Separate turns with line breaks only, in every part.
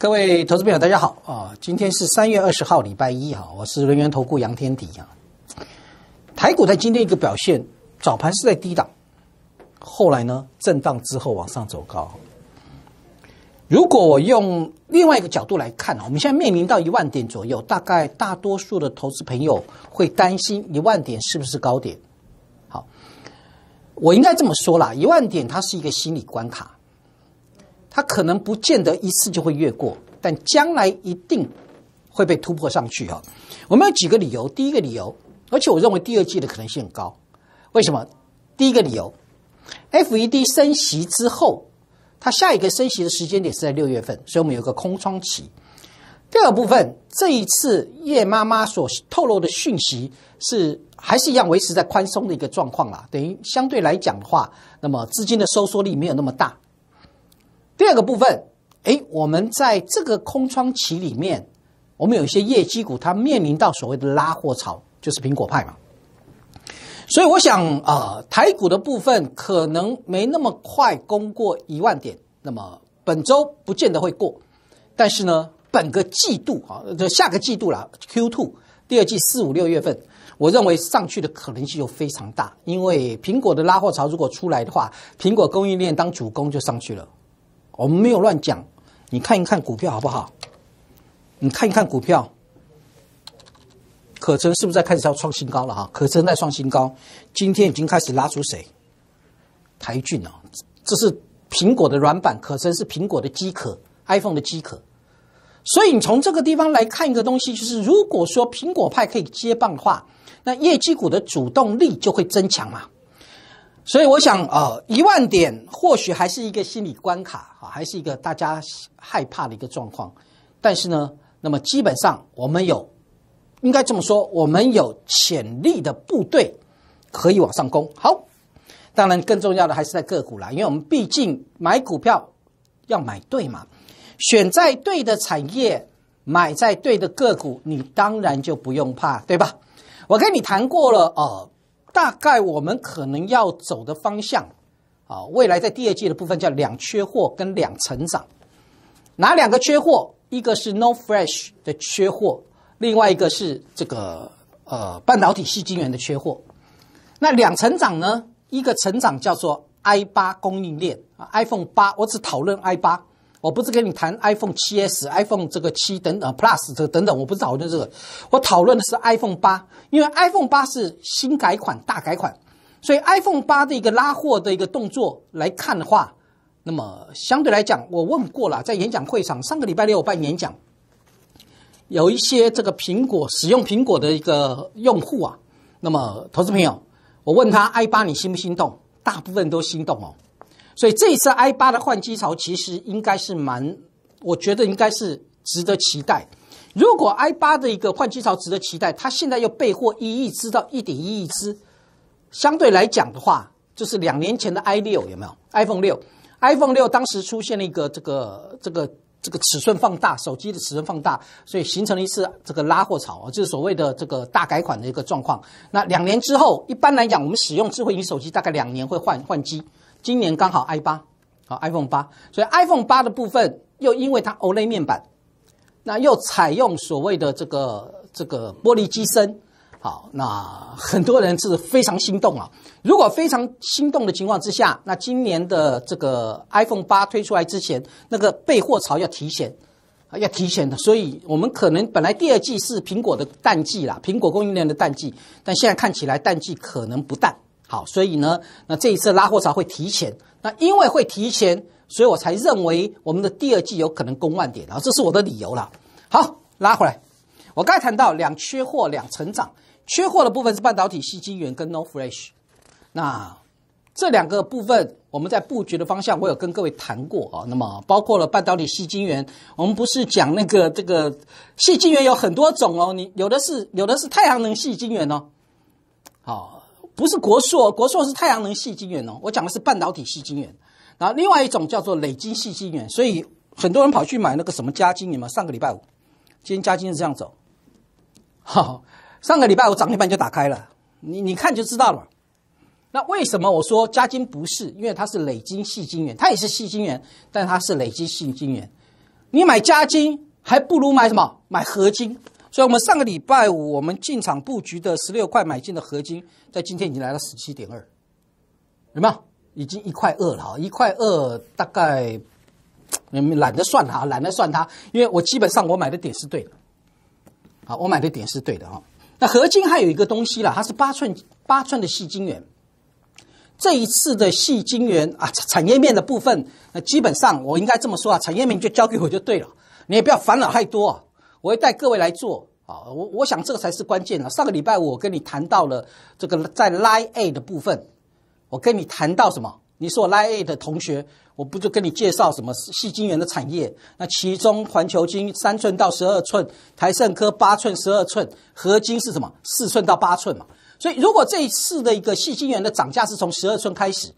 各位投资朋友，大家好啊！今天是三月二十号，礼拜一哈。我是人员投顾杨天迪啊。台股在今天一个表现，早盘是在低档，后来呢震荡之后往上走高。如果我用另外一个角度来看我们现在面临到一万点左右，大概大多数的投资朋友会担心一万点是不是高点？好，我应该这么说啦，一万点它是一个心理关卡。它可能不见得一次就会越过，但将来一定会被突破上去啊！我们有几个理由，第一个理由，而且我认为第二季的可能性很高。为什么？第一个理由，FED 升息之后，它下一个升息的时间点是在六月份，所以我们有个空窗期。第二部分，这一次叶妈妈所透露的讯息是还是一样维持在宽松的一个状况啦，等于相对来讲的话，那么资金的收缩力没有那么大。第二个部分，哎，我们在这个空窗期里面，我们有一些业绩股，它面临到所谓的拉货潮，就是苹果派嘛。所以我想啊，台股的部分可能没那么快攻过一万点，那么本周不见得会过，但是呢，本个季度啊，就下个季度了，Q two 第二季四五六月份，我认为上去的可能性就非常大，因为苹果的拉货潮如果出来的话，苹果供应链当主攻就上去了。我们没有乱讲，你看一看股票好不好？你看一看股票，可成是不是在开始要创新高了哈？可成在创新高，今天已经开始拉出谁？台俊哦，这是苹果的软板，可成是苹果的机壳，iPhone 的机壳。所以你从这个地方来看一个东西，就是如果说苹果派可以接棒的话，那业绩股的主动力就会增强嘛。所以我想，呃，一万点或许还是一个心理关卡，啊，还是一个大家害怕的一个状况。但是呢，那么基本上我们有，应该这么说，我们有潜力的部队可以往上攻。好，当然更重要的还是在个股了，因为我们毕竟买股票要买对嘛，选在对的产业，买在对的个股，你当然就不用怕，对吧？我跟你谈过了，哦。大概我们可能要走的方向，啊，未来在第二季的部分叫两缺货跟两成长。哪两个缺货？一个是 no fresh 的缺货，另外一个是这个呃半导体系晶圆的缺货。那两成长呢？一个成长叫做 i 八供应链啊，iPhone 八，我只讨论 i 八。我不是跟你谈 iPhone 7s、iPhone 这个七等等 Plus 这等等，我不是讨论这个，我讨论的是 iPhone 八，因为 iPhone 八是新改款、大改款，所以 iPhone 八的一个拉货的一个动作来看的话，那么相对来讲，我问过了，在演讲会上上个礼拜六我办演讲，有一些这个苹果使用苹果的一个用户啊，那么投资朋友，我问他 i 八你心不心动？大部分都心动哦。所以这一次 i 八的换机潮其实应该是蛮，我觉得应该是值得期待。如果 i 八的一个换机潮值得期待，它现在又备货一亿支到一点一亿支，相对来讲的话，就是两年前的 i 六有没有 iPhone 六？iPhone 六当时出现了一个这个这个这个尺寸放大，手机的尺寸放大，所以形成了一次这个拉货潮啊，就是所谓的这个大改款的一个状况。那两年之后，一般来讲，我们使用智慧型手机大概两年会换换机。今年刚好 i 八，好 iPhone 八，所以 iPhone 八的部分又因为它 OLED 面板，那又采用所谓的这个这个玻璃机身，好，那很多人是非常心动啊。如果非常心动的情况之下，那今年的这个 iPhone 八推出来之前，那个备货潮要提前，啊要提前的。所以我们可能本来第二季是苹果的淡季啦，苹果供应链的淡季，但现在看起来淡季可能不淡。好，所以呢，那这一次拉货潮会提前，那因为会提前，所以我才认为我们的第二季有可能攻万点啊，这是我的理由了。好，拉回来，我刚才谈到两缺货两成长，缺货的部分是半导体细晶圆跟 No Flash，那这两个部分我们在布局的方向我有跟各位谈过啊，那么包括了半导体细晶圆，我们不是讲那个这个细晶圆有很多种哦，你有的是有的是太阳能细晶圆哦，好。不是国硕，国硕是太阳能细晶元哦，我讲的是半导体细晶元，然后另外一种叫做累积细晶元，所以很多人跑去买那个什么加金，你嘛。上个礼拜五，今天加金是这样走，好，上个礼拜五涨一半就打开了，你你看就知道了。那为什么我说加金不是？因为它是累积细晶元，它也是细晶元，但它是累积细晶元。你买加金还不如买什么？买合金。所以，我们上个礼拜五我们进场布局的十六块买进的合金，在今天已经来了十七点二，什么？已经一块二了一块二大概，你们懒得算它，懒得算它，因为我基本上我买的点是对的，啊，我买的点是对的哈。那合金还有一个东西啦，它是八寸八寸的细金圆。这一次的细金圆啊，产业面的部分，那基本上我应该这么说啊，产业面就交给我就对了，你也不要烦恼太多。我会带各位来做啊，我我想这个才是关键了。上个礼拜我跟你谈到了这个在 Line A 的部分，我跟你谈到什么？你做 Line A 的同学，我不就跟你介绍什么细晶圆的产业？那其中环球晶三寸到十二寸，台盛科八寸十二寸，合金是什么？四寸到八寸嘛。所以如果这一次的一个细晶圆的涨价是从十二寸开始，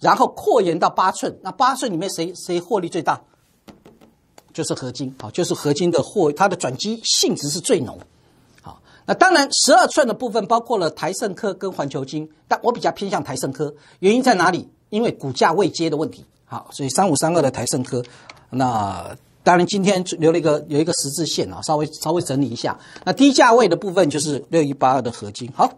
然后扩延到八寸，那八寸里面谁谁获利最大？就是合金好，就是合金的货，它的转机性质是最浓。好，那当然十二寸的部分包括了台盛科跟环球金，但我比较偏向台盛科，原因在哪里？因为股价未接的问题。好，所以三五三二的台盛科，那当然今天留了一个有一个十字线啊，稍微稍微整理一下。那低价位的部分就是六一八二的合金。好，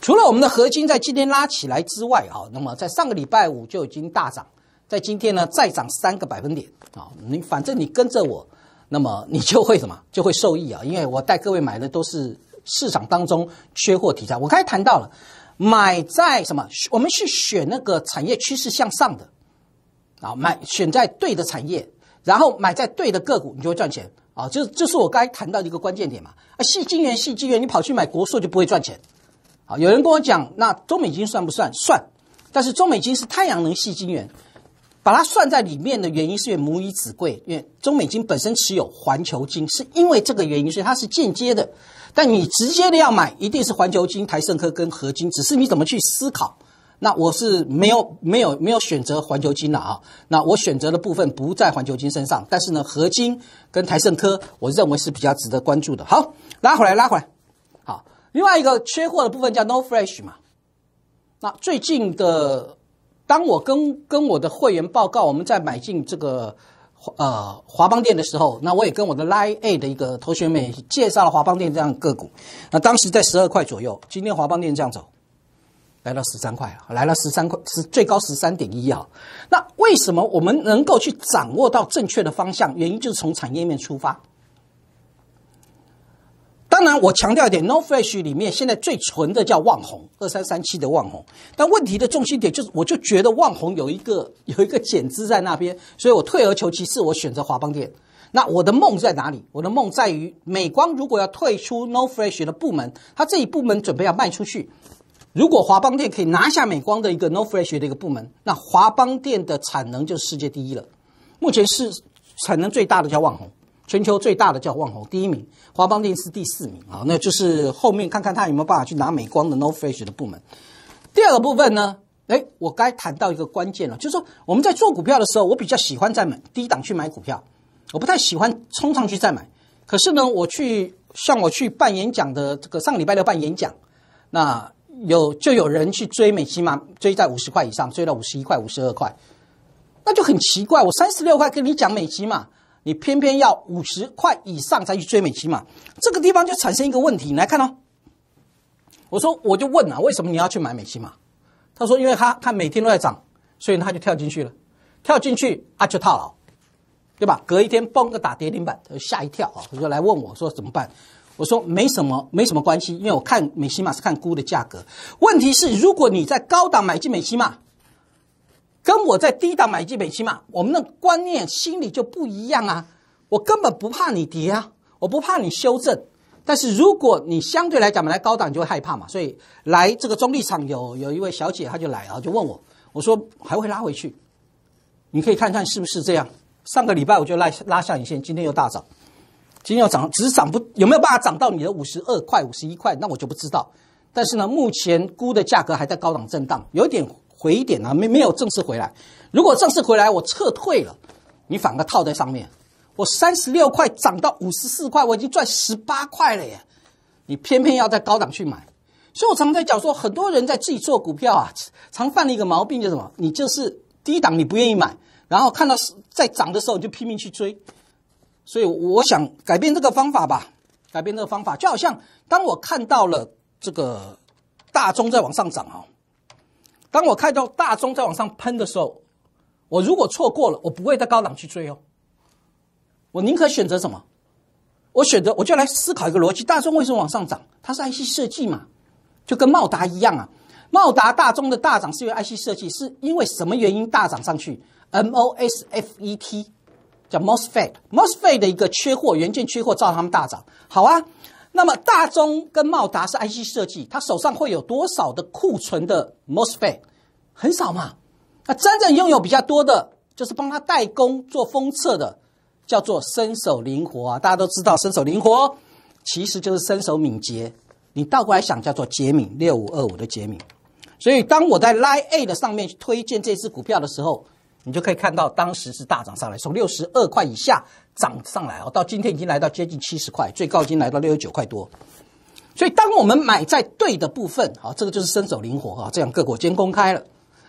除了我们的合金在今天拉起来之外啊，那么在上个礼拜五就已经大涨。在今天呢，再涨三个百分点啊！你反正你跟着我，那么你就会什么，就会受益啊！因为我带各位买的都是市场当中缺货题材。我刚才谈到了，买在什么？我们去选那个产业趋势向上的啊，买选在对的产业，然后买在对的个股，你就会赚钱啊！就这就是我刚才谈到的一个关键点嘛。啊，细金元，细金元，你跑去买国硕就不会赚钱啊！有人跟我讲，那中美金算不算？算，但是中美金是太阳能细金元。把它算在里面的原因是，因为母以子贵，因为中美金本身持有环球金，是因为这个原因，所以它是间接的。但你直接的要买，一定是环球金、台盛科跟合金。只是你怎么去思考？那我是没有、没有、没有选择环球金了啊。那我选择的部分不在环球金身上，但是呢，合金跟台盛科，我认为是比较值得关注的。好，拉回来，拉回来。好，另外一个缺货的部分叫 No Fresh 嘛？那最近的。当我跟跟我的会员报告我们在买进这个，呃华邦电的时候，那我也跟我的 Line A 的一个同学们介绍了华邦电这样个股，那当时在十二块左右，今天华邦电这样走，来到十三块，来了十三块是最高十三点一啊，那为什么我们能够去掌握到正确的方向？原因就是从产业面出发。当然，我强调一点，No Flash 里面现在最纯的叫旺红，二三三七的旺红。但问题的重心点就是，我就觉得旺红有一个 有一个减资在那边，所以我退而求其次，我选择华邦电。那我的梦在哪里？我的梦在于美光如果要退出 No Flash 的部门，它这一部门准备要卖出去。如果华邦电可以拿下美光的一个 No Flash 的一个部门，那华邦电的产能就是世界第一了。目前是产能最大的叫旺红。全球最大的叫旺宏，第一名，华邦电是第四名，啊，那就是后面看看他有没有办法去拿美光的 No Flash 的部门。第二个部分呢，哎，我该谈到一个关键了，就是说我们在做股票的时候，我比较喜欢在买低档去买股票，我不太喜欢冲上去再买。可是呢，我去像我去办演讲的这个上个礼拜六办演讲，那有就有人去追美积嘛，追在五十块以上，追到五十一块、五十二块，那就很奇怪，我三十六块跟你讲美积嘛。你偏偏要五十块以上才去追美西嘛？这个地方就产生一个问题。你来看哦，我说我就问啊，为什么你要去买美西嘛？他说因为他看每天都在涨，所以他就跳进去了，跳进去啊就套牢，对吧？隔一天崩个打跌停板，他吓一跳啊，他就来问我说怎么办？我说没什么没什么关系，因为我看美西马是看估的价格。问题是如果你在高档买进美西马。跟我在低档买基本起码，我们的观念心里就不一样啊。我根本不怕你跌啊，我不怕你修正。但是如果你相对来讲，来高档就会害怕嘛。所以来这个中立场有有一位小姐，她就来，啊，就问我，我说还会拉回去。你可以看看是不是这样。上个礼拜我就拉拉下影线，今天又大涨，今天又涨，只是涨不有没有办法涨到你的五十二块五十一块？那我就不知道。但是呢，目前估的价格还在高档震荡，有点。回一点啊，没没有正式回来。如果正式回来，我撤退了，你反个套在上面。我三十六块涨到五十四块，我已经赚十八块了耶！你偏偏要在高档去买，所以我常在讲说，很多人在自己做股票啊，常犯了一个毛病，就什么？你就是低档你不愿意买，然后看到在涨的时候你就拼命去追。所以我想改变这个方法吧，改变这个方法，就好像当我看到了这个大中在往上涨啊。当我看到大宗在往上喷的时候，我如果错过了，我不会在高档去追哦。我宁可选择什么？我选择我就来思考一个逻辑：大宗为什么往上涨？它是 IC 设计嘛，就跟茂达一样啊。茂达、大宗的大涨是因为 IC 设计，是因为什么原因大涨上去？MOSFET 叫 MOSFET，MOSFET 的一个缺货、元件缺货造他们大涨，好啊。那么大中跟茂达是 IC 设计，他手上会有多少的库存的 mosfet？很少嘛。那真正拥有比较多的，就是帮他代工做封测的，叫做身手灵活啊。大家都知道身手灵活，其实就是身手敏捷。你倒过来想，叫做杰敏六五二五的杰敏。所以当我在 Line A 的上面推荐这支股票的时候，你就可以看到当时是大涨上来，从六十二块以下。涨上来啊，到今天已经来到接近七十块，最高已经来到六十九块多。所以，当我们买在对的部分，好，这个就是身手灵活啊。这样各国间公开了。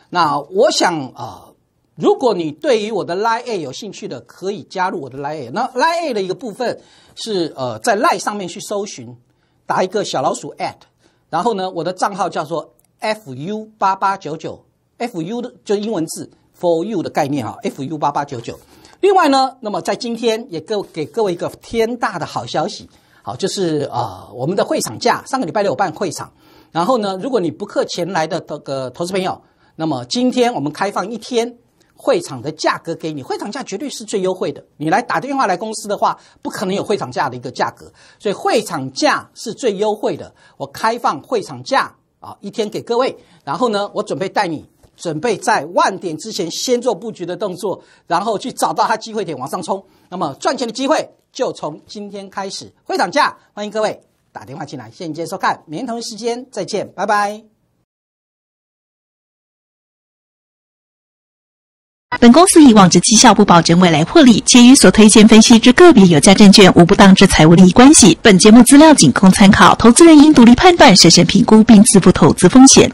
那我想啊，如果你对于我的 Lie A 有兴趣的，可以加入我的 Lie A。那 Lie A 的一个部分是呃，在 Lie n 上面去搜寻，打一个小老鼠 at，然后呢，我的账号叫做 F U 八八九九，F U 的就英文字 For You 的概念啊，F U 八八九九。另外呢，那么在今天也给给各位一个天大的好消息，好就是啊，我们的会场价上个礼拜六办会场，然后呢，如果你不客前来的这个投资朋友，那么今天我们开放一天会场的价格给你，会场价绝对是最优惠的。你来打电话来公司的话，不可能有会场价的一个价格，所以会场价是最优惠的。我开放会场价啊，一天给各位，然后呢，我准备带你。准备在万点之前先做布局的动作，然后去找到它机会点往上冲。那么赚钱的机会就从今天开始会涨价。欢迎各位打电话进来，谢接收看。明天同一时间再见，拜拜。本公司以往之绩效不保证未来获利，且与所推荐分析之个别有价证券无不当之财务利益关系。本节目资料仅供参考，投资人应独立判断、审慎评估并自负投资风险。